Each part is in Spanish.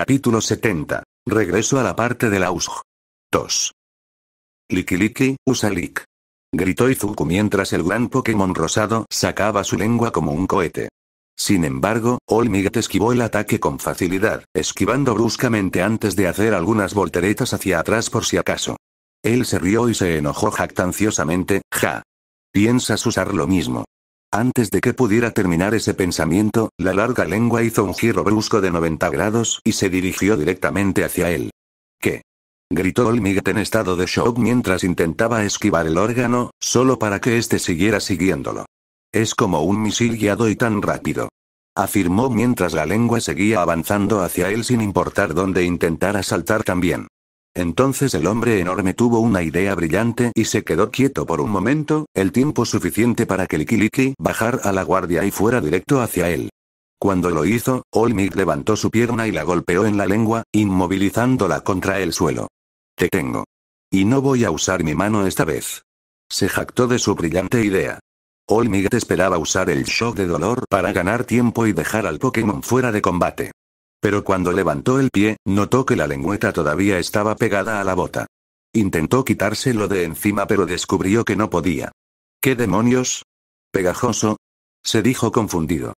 Capítulo 70. Regreso a la parte de la Ausg. 2. Likiliki, Usalik. Gritó Izuku mientras el gran Pokémon rosado sacaba su lengua como un cohete. Sin embargo, Olmigat esquivó el ataque con facilidad, esquivando bruscamente antes de hacer algunas volteretas hacia atrás por si acaso. Él se rió y se enojó jactanciosamente, ja. Piensas usar lo mismo. Antes de que pudiera terminar ese pensamiento, la larga lengua hizo un giro brusco de 90 grados y se dirigió directamente hacia él. ¿Qué? gritó Olmigat en estado de shock mientras intentaba esquivar el órgano, solo para que éste siguiera siguiéndolo. Es como un misil guiado y tan rápido. Afirmó mientras la lengua seguía avanzando hacia él sin importar dónde intentara saltar también. Entonces el hombre enorme tuvo una idea brillante y se quedó quieto por un momento, el tiempo suficiente para que Likiliki bajara a la guardia y fuera directo hacia él. Cuando lo hizo, Olmig levantó su pierna y la golpeó en la lengua, inmovilizándola contra el suelo. Te tengo. Y no voy a usar mi mano esta vez. Se jactó de su brillante idea. Olmig esperaba usar el shock de dolor para ganar tiempo y dejar al Pokémon fuera de combate. Pero cuando levantó el pie, notó que la lengüeta todavía estaba pegada a la bota. Intentó quitárselo de encima pero descubrió que no podía. ¿Qué demonios? ¿Pegajoso? Se dijo confundido.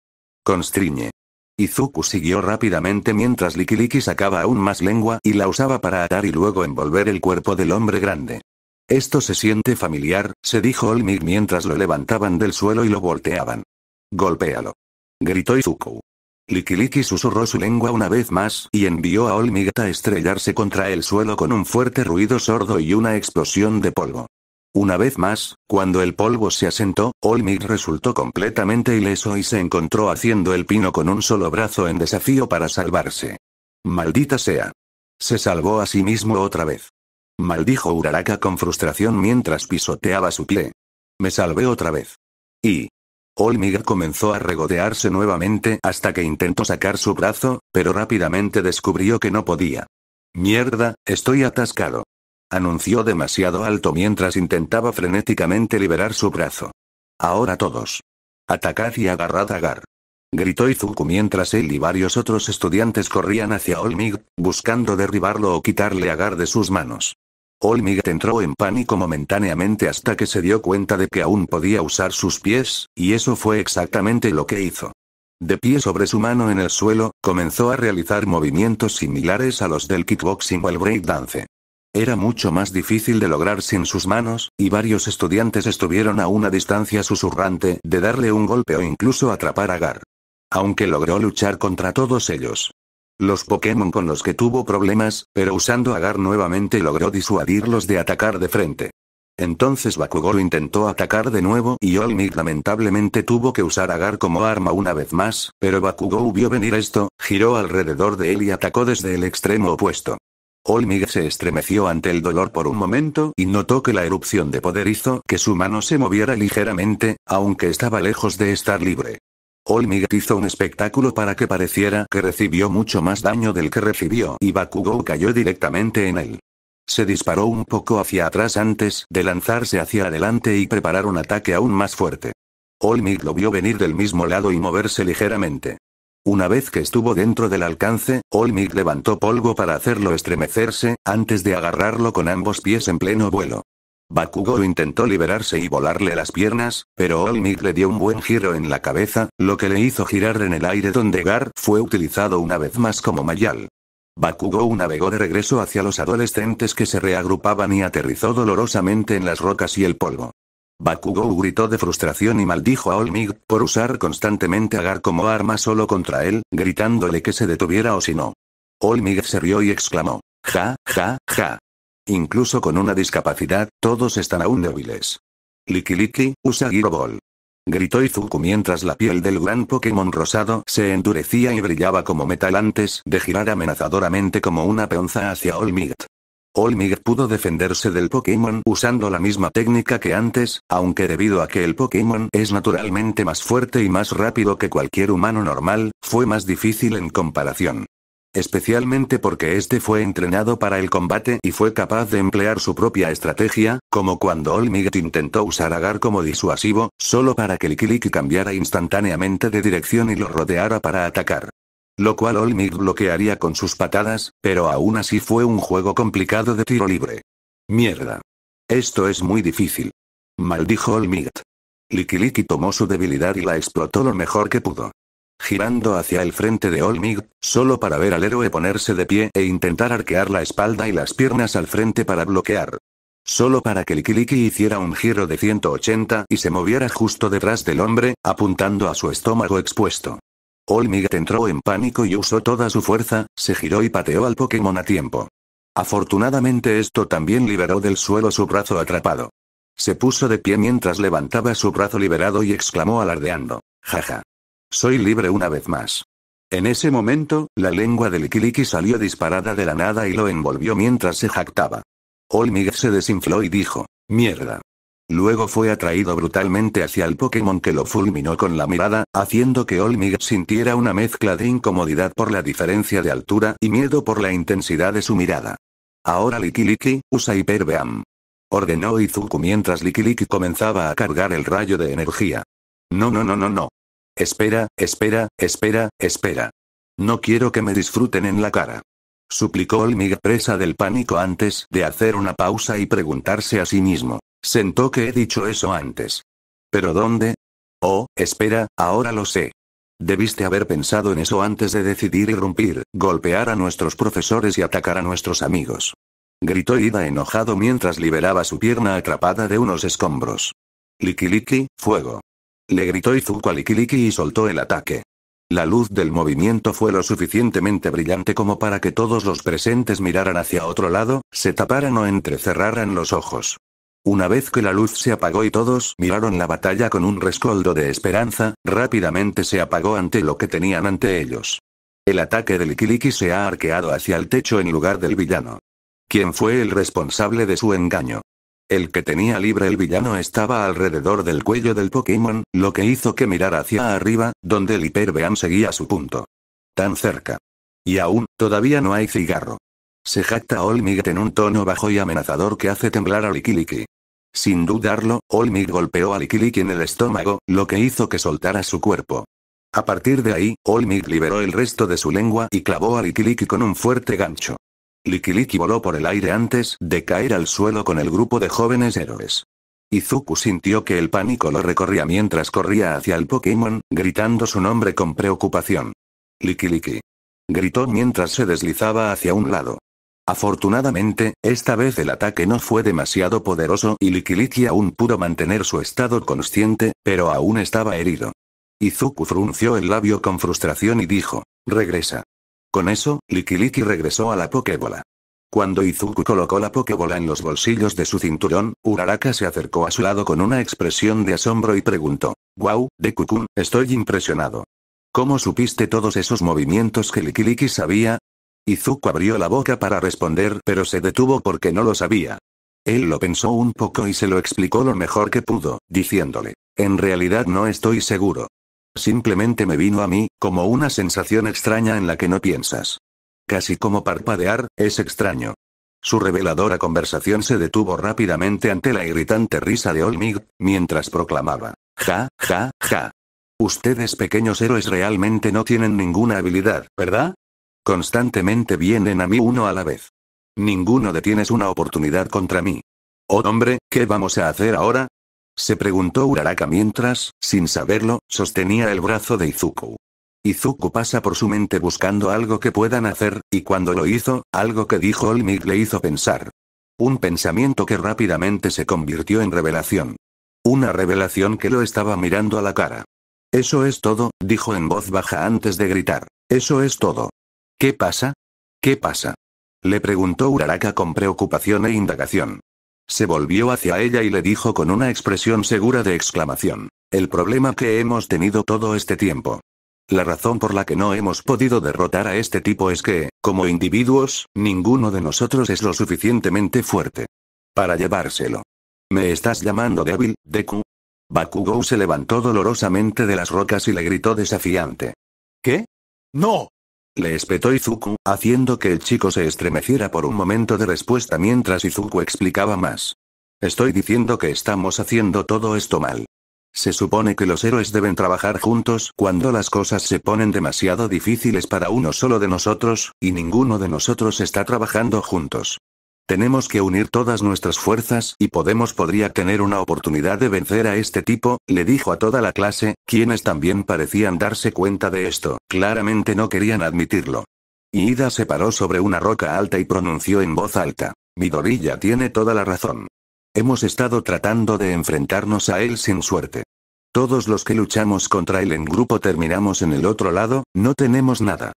Constriñe. Izuku siguió rápidamente mientras Likiliki sacaba aún más lengua y la usaba para atar y luego envolver el cuerpo del hombre grande. Esto se siente familiar, se dijo Olmir mientras lo levantaban del suelo y lo volteaban. Golpéalo. Gritó Izuku. Likiliki susurró su lengua una vez más y envió a Olmigat a estrellarse contra el suelo con un fuerte ruido sordo y una explosión de polvo. Una vez más, cuando el polvo se asentó, Olmig resultó completamente ileso y se encontró haciendo el pino con un solo brazo en desafío para salvarse. Maldita sea. Se salvó a sí mismo otra vez. Maldijo Uraraka con frustración mientras pisoteaba su pie. Me salvé otra vez. Y, Olmiga comenzó a regodearse nuevamente hasta que intentó sacar su brazo, pero rápidamente descubrió que no podía. Mierda, estoy atascado. Anunció demasiado alto mientras intentaba frenéticamente liberar su brazo. Ahora todos. Atacad y agarrad a Gar. Gritó Izuku mientras él y varios otros estudiantes corrían hacia Olmig, buscando derribarlo o quitarle a Gar de sus manos. Olmiget entró en pánico momentáneamente hasta que se dio cuenta de que aún podía usar sus pies, y eso fue exactamente lo que hizo. De pie sobre su mano en el suelo, comenzó a realizar movimientos similares a los del kickboxing o el breakdance. Era mucho más difícil de lograr sin sus manos, y varios estudiantes estuvieron a una distancia susurrante de darle un golpe o incluso atrapar a Gar. Aunque logró luchar contra todos ellos, los Pokémon con los que tuvo problemas, pero usando Agar nuevamente logró disuadirlos de atacar de frente. Entonces Bakugou intentó atacar de nuevo y Olmig lamentablemente tuvo que usar Agar como arma una vez más, pero Bakugou vio venir esto, giró alrededor de él y atacó desde el extremo opuesto. Olmig se estremeció ante el dolor por un momento y notó que la erupción de poder hizo que su mano se moviera ligeramente, aunque estaba lejos de estar libre. Olmig hizo un espectáculo para que pareciera que recibió mucho más daño del que recibió y Bakugou cayó directamente en él. Se disparó un poco hacia atrás antes de lanzarse hacia adelante y preparar un ataque aún más fuerte. Olmig lo vio venir del mismo lado y moverse ligeramente. Una vez que estuvo dentro del alcance, Olmig levantó polvo para hacerlo estremecerse, antes de agarrarlo con ambos pies en pleno vuelo. Bakugo intentó liberarse y volarle las piernas, pero All le dio un buen giro en la cabeza, lo que le hizo girar en el aire donde Gar fue utilizado una vez más como mayal. Bakugo navegó de regreso hacia los adolescentes que se reagrupaban y aterrizó dolorosamente en las rocas y el polvo. Bakugo gritó de frustración y maldijo a Olmig por usar constantemente a Gar como arma solo contra él, gritándole que se detuviera o si no. Olmig se rió y exclamó, ja, ja, ja. Incluso con una discapacidad, todos están aún débiles. Liki usa Ball. Gritó Izuku mientras la piel del gran Pokémon rosado se endurecía y brillaba como metal antes de girar amenazadoramente como una peonza hacia All Might. pudo defenderse del Pokémon usando la misma técnica que antes, aunque debido a que el Pokémon es naturalmente más fuerte y más rápido que cualquier humano normal, fue más difícil en comparación especialmente porque este fue entrenado para el combate y fue capaz de emplear su propia estrategia, como cuando All intentó usar Agar como disuasivo, solo para que Likiliki cambiara instantáneamente de dirección y lo rodeara para atacar. Lo cual All bloquearía con sus patadas, pero aún así fue un juego complicado de tiro libre. Mierda. Esto es muy difícil. Maldijo All Likiliki tomó su debilidad y la explotó lo mejor que pudo girando hacia el frente de Olmig, solo para ver al héroe ponerse de pie e intentar arquear la espalda y las piernas al frente para bloquear. Solo para que el Likiliki hiciera un giro de 180 y se moviera justo detrás del hombre, apuntando a su estómago expuesto. Olmig entró en pánico y usó toda su fuerza, se giró y pateó al Pokémon a tiempo. Afortunadamente esto también liberó del suelo su brazo atrapado. Se puso de pie mientras levantaba su brazo liberado y exclamó alardeando. Jaja. Soy libre una vez más. En ese momento, la lengua de Likiliki salió disparada de la nada y lo envolvió mientras se jactaba. Olmig se desinfló y dijo, mierda. Luego fue atraído brutalmente hacia el Pokémon que lo fulminó con la mirada, haciendo que Olmig sintiera una mezcla de incomodidad por la diferencia de altura y miedo por la intensidad de su mirada. Ahora Likiliki, usa Hyperbeam. Ordenó Izuku mientras Likiliki comenzaba a cargar el rayo de energía. No, no, no, no, no. Espera, espera, espera, espera. No quiero que me disfruten en la cara. Suplicó Olmiga presa del pánico antes de hacer una pausa y preguntarse a sí mismo. Sentó que he dicho eso antes. ¿Pero dónde? Oh, espera, ahora lo sé. Debiste haber pensado en eso antes de decidir irrumpir, golpear a nuestros profesores y atacar a nuestros amigos. Gritó Ida enojado mientras liberaba su pierna atrapada de unos escombros. Likiliki, fuego. Le gritó Izuku a Likiliki y soltó el ataque. La luz del movimiento fue lo suficientemente brillante como para que todos los presentes miraran hacia otro lado, se taparan o entrecerraran los ojos. Una vez que la luz se apagó y todos miraron la batalla con un rescoldo de esperanza, rápidamente se apagó ante lo que tenían ante ellos. El ataque del Ikiliki se ha arqueado hacia el techo en lugar del villano. ¿Quién fue el responsable de su engaño? El que tenía libre el villano estaba alrededor del cuello del Pokémon, lo que hizo que mirara hacia arriba, donde el hiperbeam seguía su punto. Tan cerca. Y aún, todavía no hay cigarro. Se jacta Olmig en un tono bajo y amenazador que hace temblar a Likiliki. Sin dudarlo, Olmig golpeó a Likiliki en el estómago, lo que hizo que soltara su cuerpo. A partir de ahí, Olmig liberó el resto de su lengua y clavó a Likiliki con un fuerte gancho. Likiliki voló por el aire antes de caer al suelo con el grupo de jóvenes héroes. Izuku sintió que el pánico lo recorría mientras corría hacia el Pokémon, gritando su nombre con preocupación. Likiliki. Gritó mientras se deslizaba hacia un lado. Afortunadamente, esta vez el ataque no fue demasiado poderoso y Likiliki aún pudo mantener su estado consciente, pero aún estaba herido. Izuku frunció el labio con frustración y dijo, regresa. Con eso, Likiliki regresó a la Pokébola. Cuando Izuku colocó la Pokébola en los bolsillos de su cinturón, Uraraka se acercó a su lado con una expresión de asombro y preguntó. Wow, Dekukun, estoy impresionado. ¿Cómo supiste todos esos movimientos que Likiliki sabía? Izuku abrió la boca para responder pero se detuvo porque no lo sabía. Él lo pensó un poco y se lo explicó lo mejor que pudo, diciéndole, en realidad no estoy seguro, Simplemente me vino a mí, como una sensación extraña en la que no piensas. Casi como parpadear, es extraño. Su reveladora conversación se detuvo rápidamente ante la irritante risa de Olmig, mientras proclamaba, ja, ja, ja. Ustedes pequeños héroes realmente no tienen ninguna habilidad, ¿verdad? Constantemente vienen a mí uno a la vez. Ninguno de tienes una oportunidad contra mí. Oh hombre, ¿qué vamos a hacer ahora? Se preguntó Uraraka mientras, sin saberlo, sostenía el brazo de Izuku. Izuku pasa por su mente buscando algo que puedan hacer, y cuando lo hizo, algo que dijo Olmig le hizo pensar. Un pensamiento que rápidamente se convirtió en revelación. Una revelación que lo estaba mirando a la cara. Eso es todo, dijo en voz baja antes de gritar. Eso es todo. ¿Qué pasa? ¿Qué pasa? Le preguntó Uraraka con preocupación e indagación. Se volvió hacia ella y le dijo con una expresión segura de exclamación. El problema que hemos tenido todo este tiempo. La razón por la que no hemos podido derrotar a este tipo es que, como individuos, ninguno de nosotros es lo suficientemente fuerte. Para llevárselo. ¿Me estás llamando débil, Deku? Bakugou se levantó dolorosamente de las rocas y le gritó desafiante. ¿Qué? ¡No! Le espetó Izuku, haciendo que el chico se estremeciera por un momento de respuesta mientras Izuku explicaba más. Estoy diciendo que estamos haciendo todo esto mal. Se supone que los héroes deben trabajar juntos cuando las cosas se ponen demasiado difíciles para uno solo de nosotros, y ninguno de nosotros está trabajando juntos. Tenemos que unir todas nuestras fuerzas y Podemos podría tener una oportunidad de vencer a este tipo, le dijo a toda la clase, quienes también parecían darse cuenta de esto, claramente no querían admitirlo. Ida se paró sobre una roca alta y pronunció en voz alta. Midorilla tiene toda la razón. Hemos estado tratando de enfrentarnos a él sin suerte. Todos los que luchamos contra él en grupo terminamos en el otro lado, no tenemos nada.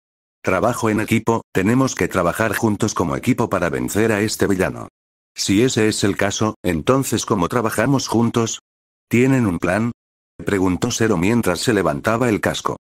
Trabajo en equipo, tenemos que trabajar juntos como equipo para vencer a este villano. Si ese es el caso, entonces ¿cómo trabajamos juntos? ¿Tienen un plan? Preguntó Zero mientras se levantaba el casco.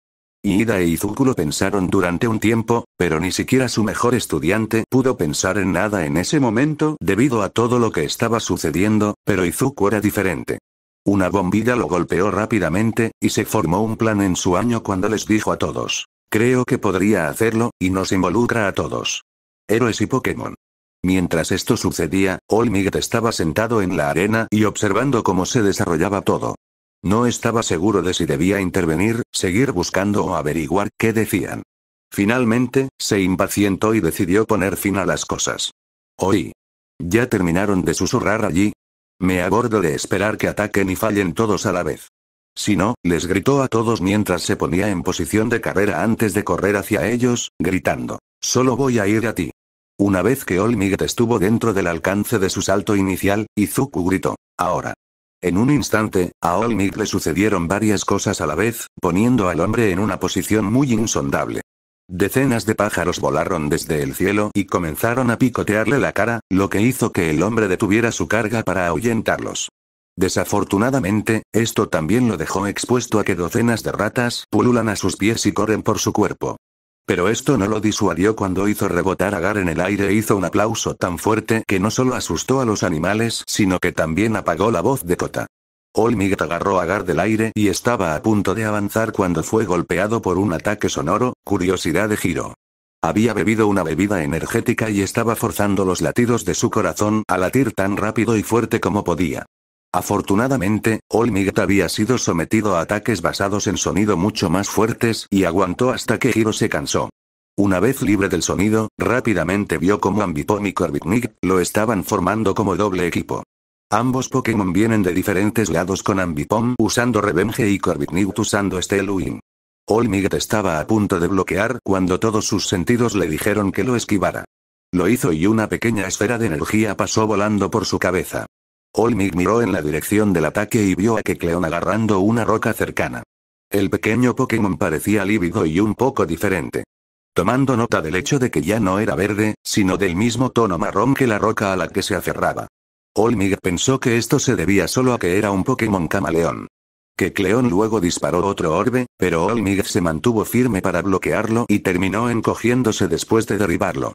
Ida e Izuku lo pensaron durante un tiempo, pero ni siquiera su mejor estudiante pudo pensar en nada en ese momento debido a todo lo que estaba sucediendo, pero Izuku era diferente. Una bombilla lo golpeó rápidamente, y se formó un plan en su año cuando les dijo a todos. Creo que podría hacerlo, y nos involucra a todos. Héroes y Pokémon. Mientras esto sucedía, Olmiget estaba sentado en la arena y observando cómo se desarrollaba todo. No estaba seguro de si debía intervenir, seguir buscando o averiguar qué decían. Finalmente, se impacientó y decidió poner fin a las cosas. Hoy. Ya terminaron de susurrar allí. Me abordo de esperar que ataquen y fallen todos a la vez. Si no, les gritó a todos mientras se ponía en posición de carrera antes de correr hacia ellos, gritando. Solo voy a ir a ti. Una vez que Olmig estuvo dentro del alcance de su salto inicial, Izuku gritó. Ahora. En un instante, a Olmig le sucedieron varias cosas a la vez, poniendo al hombre en una posición muy insondable. Decenas de pájaros volaron desde el cielo y comenzaron a picotearle la cara, lo que hizo que el hombre detuviera su carga para ahuyentarlos. Desafortunadamente, esto también lo dejó expuesto a que docenas de ratas pululan a sus pies y corren por su cuerpo. Pero esto no lo disuadió cuando hizo rebotar a Gar en el aire e hizo un aplauso tan fuerte que no solo asustó a los animales, sino que también apagó la voz de Kota. Olmig agarró a Gar del aire y estaba a punto de avanzar cuando fue golpeado por un ataque sonoro, curiosidad de giro. Había bebido una bebida energética y estaba forzando los latidos de su corazón a latir tan rápido y fuerte como podía. Afortunadamente, Olmigat había sido sometido a ataques basados en sonido mucho más fuertes y aguantó hasta que Hiro se cansó. Una vez libre del sonido, rápidamente vio como Ambipom y Corviknick lo estaban formando como doble equipo. Ambos Pokémon vienen de diferentes lados con Ambipom usando Revenge y Corviknick usando Stellwing. Olmigat estaba a punto de bloquear cuando todos sus sentidos le dijeron que lo esquivara. Lo hizo y una pequeña esfera de energía pasó volando por su cabeza. Olmig miró en la dirección del ataque y vio a Kecleon agarrando una roca cercana. El pequeño Pokémon parecía lívido y un poco diferente. Tomando nota del hecho de que ya no era verde, sino del mismo tono marrón que la roca a la que se aferraba. Olmig pensó que esto se debía solo a que era un Pokémon camaleón. Kecleon luego disparó otro orbe, pero Olmig se mantuvo firme para bloquearlo y terminó encogiéndose después de derribarlo.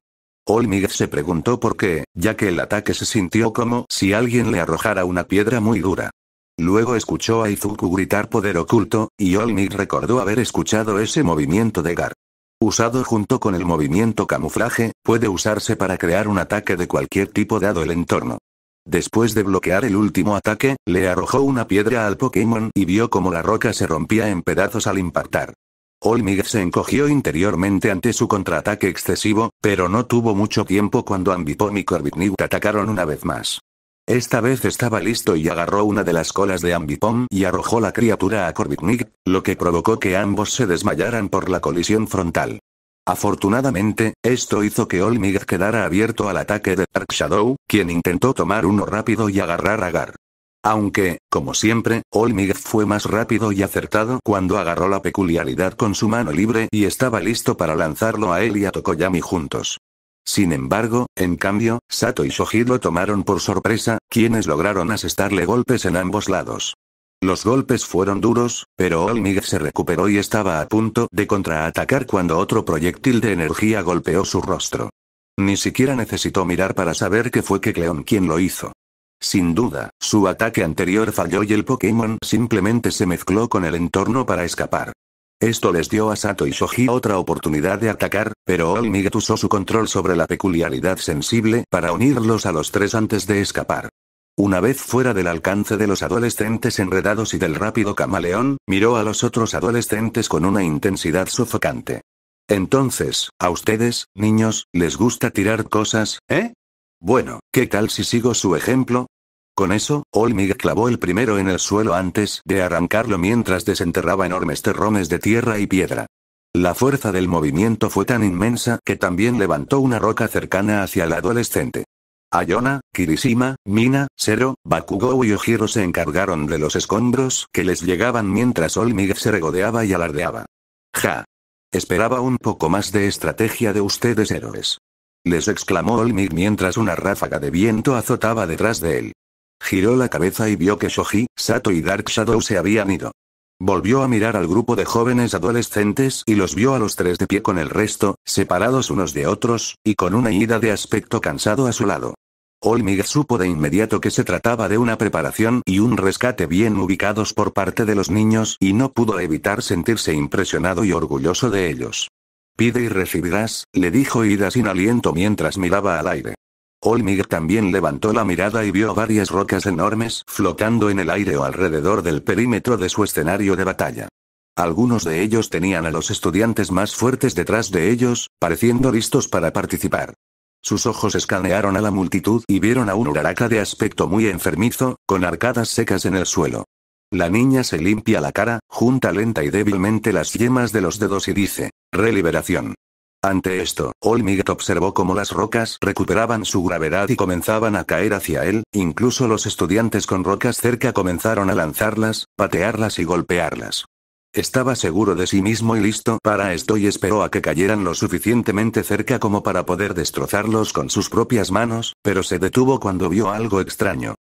Olmig se preguntó por qué, ya que el ataque se sintió como si alguien le arrojara una piedra muy dura. Luego escuchó a Izuku gritar poder oculto, y Olmig recordó haber escuchado ese movimiento de Gar. Usado junto con el movimiento camuflaje, puede usarse para crear un ataque de cualquier tipo dado el entorno. Después de bloquear el último ataque, le arrojó una piedra al Pokémon y vio como la roca se rompía en pedazos al impactar. Olmig se encogió interiormente ante su contraataque excesivo, pero no tuvo mucho tiempo cuando Ambipom y Corbitnik atacaron una vez más. Esta vez estaba listo y agarró una de las colas de Ambipom y arrojó la criatura a Corbitnik, lo que provocó que ambos se desmayaran por la colisión frontal. Afortunadamente, esto hizo que Olmig quedara abierto al ataque de Dark Shadow, quien intentó tomar uno rápido y agarrar a Gar. Aunque, como siempre, Olmig fue más rápido y acertado cuando agarró la peculiaridad con su mano libre y estaba listo para lanzarlo a él y a Tokoyami juntos. Sin embargo, en cambio, Sato y lo tomaron por sorpresa, quienes lograron asestarle golpes en ambos lados. Los golpes fueron duros, pero Olmig se recuperó y estaba a punto de contraatacar cuando otro proyectil de energía golpeó su rostro. Ni siquiera necesitó mirar para saber que fue que Cleón quien lo hizo. Sin duda, su ataque anterior falló y el Pokémon simplemente se mezcló con el entorno para escapar. Esto les dio a Sato y Shoji otra oportunidad de atacar, pero Olmiget usó su control sobre la peculiaridad sensible para unirlos a los tres antes de escapar. Una vez fuera del alcance de los adolescentes enredados y del rápido camaleón, miró a los otros adolescentes con una intensidad sofocante. Entonces, a ustedes, niños, les gusta tirar cosas, ¿eh? Bueno, ¿qué tal si sigo su ejemplo? Con eso, Olmig clavó el primero en el suelo antes de arrancarlo mientras desenterraba enormes terrones de tierra y piedra. La fuerza del movimiento fue tan inmensa que también levantó una roca cercana hacia el adolescente. Ayona, Kirishima, Mina, Zero, Bakugou y Ojiro se encargaron de los escombros que les llegaban mientras Olmig se regodeaba y alardeaba. Ja. Esperaba un poco más de estrategia de ustedes héroes. Les exclamó Olmig mientras una ráfaga de viento azotaba detrás de él. Giró la cabeza y vio que Shoji, Sato y Dark Shadow se habían ido. Volvió a mirar al grupo de jóvenes adolescentes y los vio a los tres de pie con el resto, separados unos de otros, y con una ida de aspecto cansado a su lado. Olmig supo de inmediato que se trataba de una preparación y un rescate bien ubicados por parte de los niños y no pudo evitar sentirse impresionado y orgulloso de ellos. Pide y recibirás, le dijo Ida sin aliento mientras miraba al aire. Olmig también levantó la mirada y vio varias rocas enormes flotando en el aire o alrededor del perímetro de su escenario de batalla. Algunos de ellos tenían a los estudiantes más fuertes detrás de ellos, pareciendo listos para participar. Sus ojos escanearon a la multitud y vieron a un Uraraka de aspecto muy enfermizo, con arcadas secas en el suelo. La niña se limpia la cara, junta lenta y débilmente las yemas de los dedos y dice, reliberación. Ante esto, Olmigat observó cómo las rocas recuperaban su gravedad y comenzaban a caer hacia él, incluso los estudiantes con rocas cerca comenzaron a lanzarlas, patearlas y golpearlas. Estaba seguro de sí mismo y listo para esto y esperó a que cayeran lo suficientemente cerca como para poder destrozarlos con sus propias manos, pero se detuvo cuando vio algo extraño.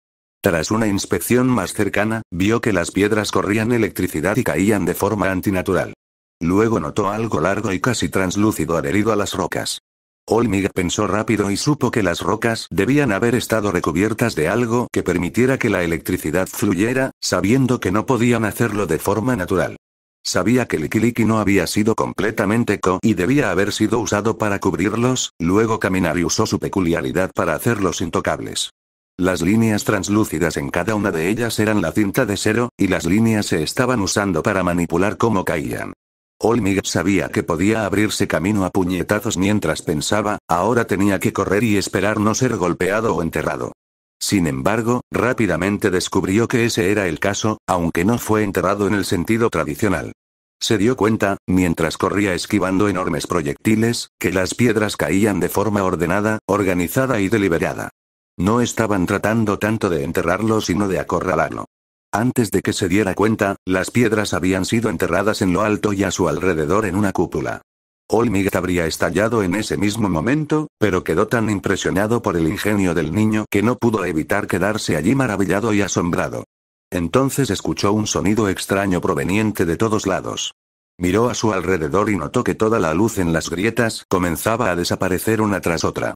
Tras una inspección más cercana, vio que las piedras corrían electricidad y caían de forma antinatural. Luego notó algo largo y casi translúcido adherido a las rocas. Olmig pensó rápido y supo que las rocas debían haber estado recubiertas de algo que permitiera que la electricidad fluyera, sabiendo que no podían hacerlo de forma natural. Sabía que el Likiliki no había sido completamente co y debía haber sido usado para cubrirlos, luego caminar y usó su peculiaridad para hacerlos intocables. Las líneas translúcidas en cada una de ellas eran la cinta de cero, y las líneas se estaban usando para manipular cómo caían. Olmig sabía que podía abrirse camino a puñetazos mientras pensaba, ahora tenía que correr y esperar no ser golpeado o enterrado. Sin embargo, rápidamente descubrió que ese era el caso, aunque no fue enterrado en el sentido tradicional. Se dio cuenta, mientras corría esquivando enormes proyectiles, que las piedras caían de forma ordenada, organizada y deliberada. No estaban tratando tanto de enterrarlo sino de acorralarlo. Antes de que se diera cuenta, las piedras habían sido enterradas en lo alto y a su alrededor en una cúpula. Olmigad habría estallado en ese mismo momento, pero quedó tan impresionado por el ingenio del niño que no pudo evitar quedarse allí maravillado y asombrado. Entonces escuchó un sonido extraño proveniente de todos lados. Miró a su alrededor y notó que toda la luz en las grietas comenzaba a desaparecer una tras otra.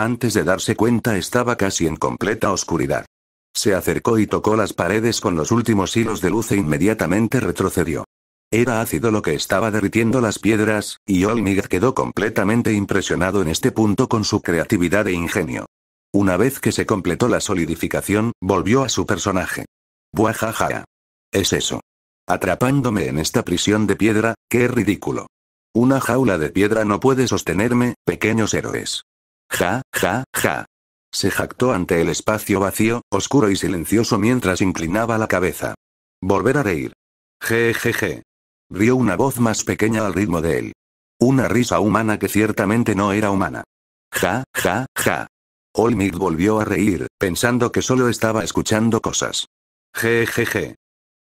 Antes de darse cuenta estaba casi en completa oscuridad. Se acercó y tocó las paredes con los últimos hilos de luz e inmediatamente retrocedió. Era ácido lo que estaba derritiendo las piedras, y Olmig quedó completamente impresionado en este punto con su creatividad e ingenio. Una vez que se completó la solidificación, volvió a su personaje. Buajaja. Es eso. Atrapándome en esta prisión de piedra, qué ridículo. Una jaula de piedra no puede sostenerme, pequeños héroes. Ja, ja, ja. Se jactó ante el espacio vacío, oscuro y silencioso mientras inclinaba la cabeza. Volver a reír. Je, je, je. Rió una voz más pequeña al ritmo de él. Una risa humana que ciertamente no era humana. Ja, ja, ja. Olmid volvió a reír, pensando que solo estaba escuchando cosas. Je, je, je.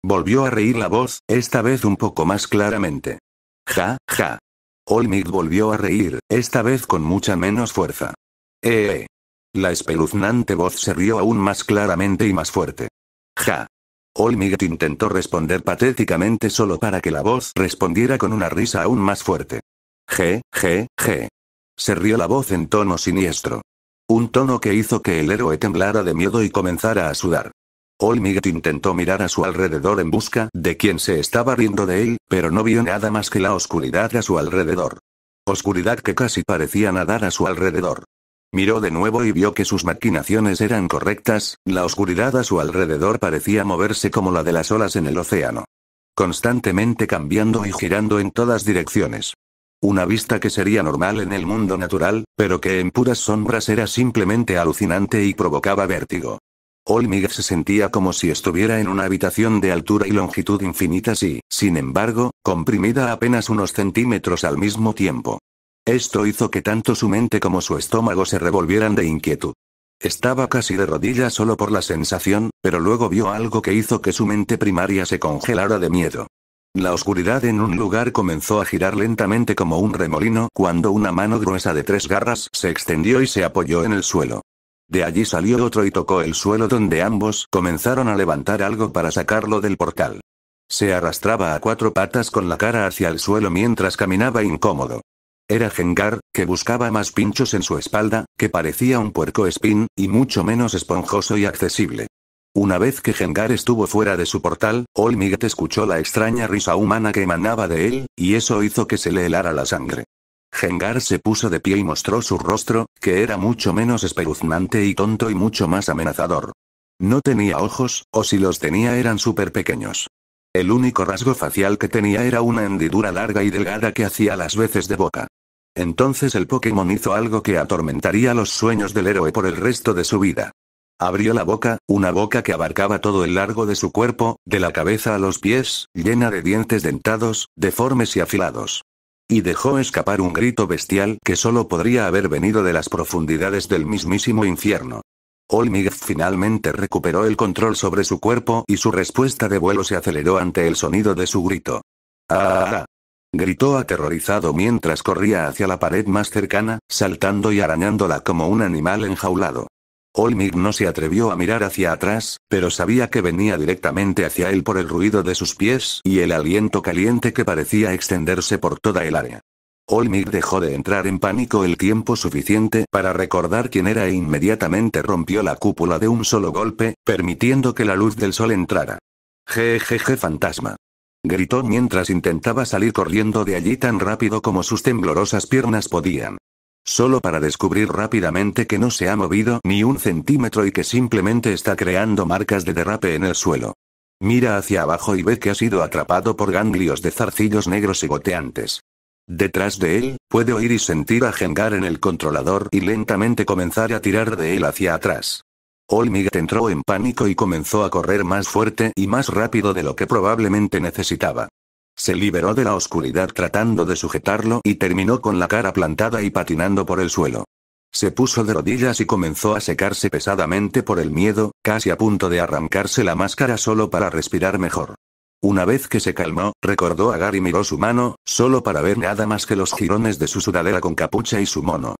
Volvió a reír la voz, esta vez un poco más claramente. Ja, ja. Olmig volvió a reír, esta vez con mucha menos fuerza. Eh, eh, La espeluznante voz se rió aún más claramente y más fuerte. Ja. Olmig intentó responder patéticamente solo para que la voz respondiera con una risa aún más fuerte. Je, je, je. Se rió la voz en tono siniestro. Un tono que hizo que el héroe temblara de miedo y comenzara a sudar. Olmiget intentó mirar a su alrededor en busca de quien se estaba riendo de él, pero no vio nada más que la oscuridad a su alrededor. Oscuridad que casi parecía nadar a su alrededor. Miró de nuevo y vio que sus maquinaciones eran correctas, la oscuridad a su alrededor parecía moverse como la de las olas en el océano. Constantemente cambiando y girando en todas direcciones. Una vista que sería normal en el mundo natural, pero que en puras sombras era simplemente alucinante y provocaba vértigo. Olmig se sentía como si estuviera en una habitación de altura y longitud infinitas y, sin embargo, comprimida apenas unos centímetros al mismo tiempo. Esto hizo que tanto su mente como su estómago se revolvieran de inquietud. Estaba casi de rodillas solo por la sensación, pero luego vio algo que hizo que su mente primaria se congelara de miedo. La oscuridad en un lugar comenzó a girar lentamente como un remolino cuando una mano gruesa de tres garras se extendió y se apoyó en el suelo. De allí salió otro y tocó el suelo donde ambos comenzaron a levantar algo para sacarlo del portal. Se arrastraba a cuatro patas con la cara hacia el suelo mientras caminaba incómodo. Era Gengar, que buscaba más pinchos en su espalda, que parecía un puerco espín, y mucho menos esponjoso y accesible. Una vez que Gengar estuvo fuera de su portal, Olmigat escuchó la extraña risa humana que emanaba de él, y eso hizo que se le helara la sangre. Gengar se puso de pie y mostró su rostro, que era mucho menos espeluznante y tonto y mucho más amenazador. No tenía ojos, o si los tenía eran súper pequeños. El único rasgo facial que tenía era una hendidura larga y delgada que hacía las veces de boca. Entonces el Pokémon hizo algo que atormentaría los sueños del héroe por el resto de su vida. Abrió la boca, una boca que abarcaba todo el largo de su cuerpo, de la cabeza a los pies, llena de dientes dentados, deformes y afilados y dejó escapar un grito bestial que solo podría haber venido de las profundidades del mismísimo infierno. Olmig finalmente recuperó el control sobre su cuerpo y su respuesta de vuelo se aceleró ante el sonido de su grito. ¡Ah! Gritó aterrorizado mientras corría hacia la pared más cercana, saltando y arañándola como un animal enjaulado. Olmig no se atrevió a mirar hacia atrás, pero sabía que venía directamente hacia él por el ruido de sus pies y el aliento caliente que parecía extenderse por toda el área. Olmig dejó de entrar en pánico el tiempo suficiente para recordar quién era e inmediatamente rompió la cúpula de un solo golpe, permitiendo que la luz del sol entrara. Jejeje fantasma. Gritó mientras intentaba salir corriendo de allí tan rápido como sus temblorosas piernas podían solo para descubrir rápidamente que no se ha movido ni un centímetro y que simplemente está creando marcas de derrape en el suelo. Mira hacia abajo y ve que ha sido atrapado por ganglios de zarcillos negros y goteantes. Detrás de él, puede oír y sentir a Gengar en el controlador y lentamente comenzar a tirar de él hacia atrás. Olmiget entró en pánico y comenzó a correr más fuerte y más rápido de lo que probablemente necesitaba. Se liberó de la oscuridad tratando de sujetarlo y terminó con la cara plantada y patinando por el suelo. Se puso de rodillas y comenzó a secarse pesadamente por el miedo, casi a punto de arrancarse la máscara solo para respirar mejor. Una vez que se calmó, recordó a Gary y miró su mano, solo para ver nada más que los jirones de su sudadera con capucha y su mono.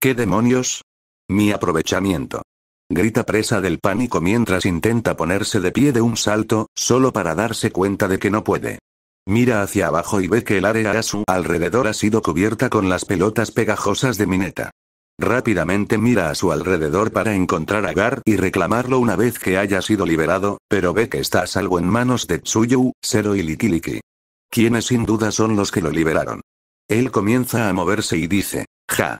¿Qué demonios? Mi aprovechamiento. Grita presa del pánico mientras intenta ponerse de pie de un salto, solo para darse cuenta de que no puede. Mira hacia abajo y ve que el área a su alrededor ha sido cubierta con las pelotas pegajosas de Mineta. Rápidamente mira a su alrededor para encontrar a Gar y reclamarlo una vez que haya sido liberado, pero ve que está salvo en manos de Tsuyu, Zero y Likiliki. Quienes sin duda son los que lo liberaron. Él comienza a moverse y dice, ja.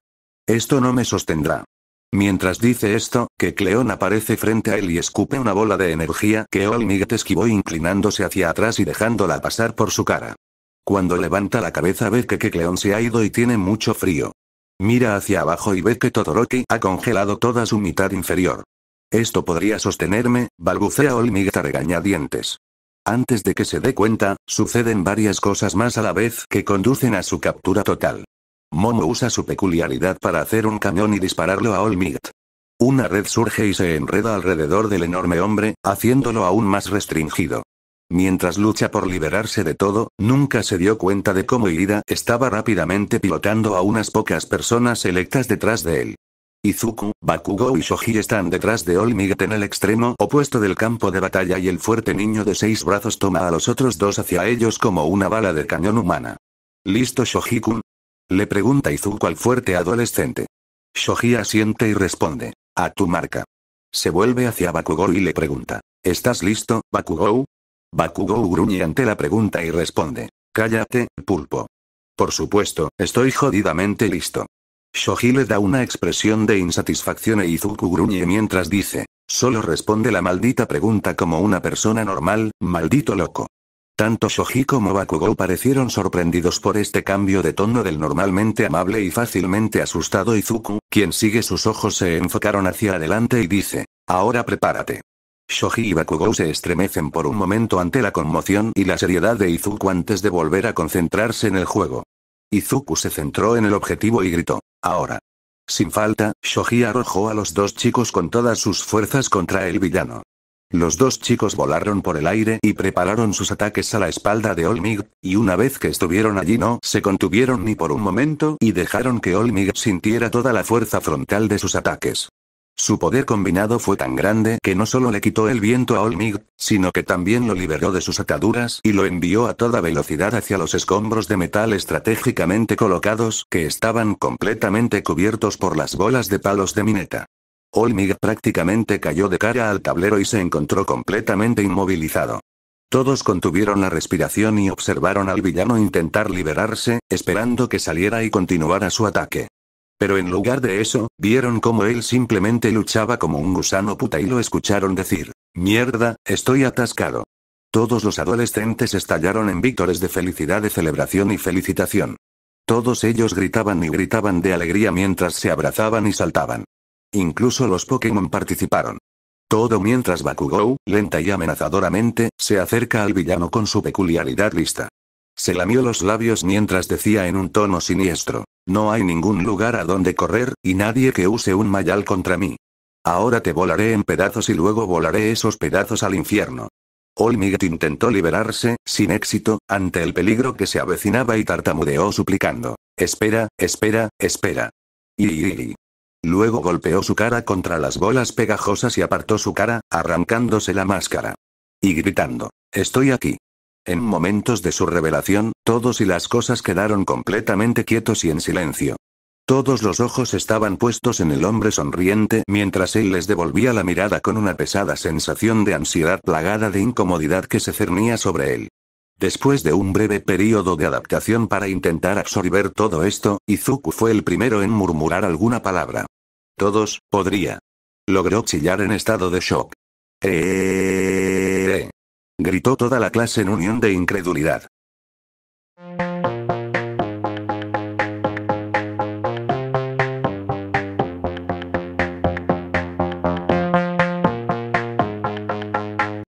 Esto no me sostendrá. Mientras dice esto, que Cleón aparece frente a él y escupe una bola de energía que Olmigat esquivó inclinándose hacia atrás y dejándola pasar por su cara. Cuando levanta la cabeza ve que Cleón se ha ido y tiene mucho frío. Mira hacia abajo y ve que Todoroki ha congelado toda su mitad inferior. Esto podría sostenerme, balbucea Olmiget a regañadientes. Antes de que se dé cuenta, suceden varias cosas más a la vez que conducen a su captura total. Momo usa su peculiaridad para hacer un cañón y dispararlo a Olmigat. Una red surge y se enreda alrededor del enorme hombre, haciéndolo aún más restringido. Mientras lucha por liberarse de todo, nunca se dio cuenta de cómo Irida estaba rápidamente pilotando a unas pocas personas electas detrás de él. Izuku, Bakugo y Shoji están detrás de Olmigat en el extremo opuesto del campo de batalla y el fuerte niño de seis brazos toma a los otros dos hacia ellos como una bala de cañón humana. Listo Shoji-kun, le pregunta Izuku al fuerte adolescente. Shoji asiente y responde. A tu marca. Se vuelve hacia Bakugou y le pregunta. ¿Estás listo, Bakugou? Bakugou gruñe ante la pregunta y responde. Cállate, pulpo. Por supuesto, estoy jodidamente listo. Shoji le da una expresión de insatisfacción e Izuku gruñe mientras dice, solo responde la maldita pregunta como una persona normal, maldito loco. Tanto Shoji como Bakugou parecieron sorprendidos por este cambio de tono del normalmente amable y fácilmente asustado Izuku, quien sigue sus ojos se enfocaron hacia adelante y dice, ahora prepárate. Shoji y Bakugou se estremecen por un momento ante la conmoción y la seriedad de Izuku antes de volver a concentrarse en el juego. Izuku se centró en el objetivo y gritó, ahora. Sin falta, Shoji arrojó a los dos chicos con todas sus fuerzas contra el villano. Los dos chicos volaron por el aire y prepararon sus ataques a la espalda de Olmig, y una vez que estuvieron allí no se contuvieron ni por un momento y dejaron que Olmig sintiera toda la fuerza frontal de sus ataques. Su poder combinado fue tan grande que no solo le quitó el viento a Olmig, sino que también lo liberó de sus ataduras y lo envió a toda velocidad hacia los escombros de metal estratégicamente colocados que estaban completamente cubiertos por las bolas de palos de mineta. Olmig prácticamente cayó de cara al tablero y se encontró completamente inmovilizado. Todos contuvieron la respiración y observaron al villano intentar liberarse, esperando que saliera y continuara su ataque. Pero en lugar de eso, vieron cómo él simplemente luchaba como un gusano puta y lo escucharon decir, mierda, estoy atascado. Todos los adolescentes estallaron en víctores de felicidad de celebración y felicitación. Todos ellos gritaban y gritaban de alegría mientras se abrazaban y saltaban. Incluso los Pokémon participaron. Todo mientras Bakugou, lenta y amenazadoramente, se acerca al villano con su peculiaridad lista. Se lamió los labios mientras decía en un tono siniestro. No hay ningún lugar a donde correr, y nadie que use un mayal contra mí. Ahora te volaré en pedazos y luego volaré esos pedazos al infierno. Olmiget intentó liberarse, sin éxito, ante el peligro que se avecinaba y tartamudeó suplicando. Espera, espera, espera. Y Luego golpeó su cara contra las bolas pegajosas y apartó su cara, arrancándose la máscara. Y gritando, Estoy aquí. En momentos de su revelación, todos y las cosas quedaron completamente quietos y en silencio. Todos los ojos estaban puestos en el hombre sonriente mientras él les devolvía la mirada con una pesada sensación de ansiedad plagada de incomodidad que se cernía sobre él. Después de un breve periodo de adaptación para intentar absorber todo esto, Izuku fue el primero en murmurar alguna palabra. Todos, podría. Logró chillar en estado de shock. Eh... Gritó toda la clase en unión de incredulidad.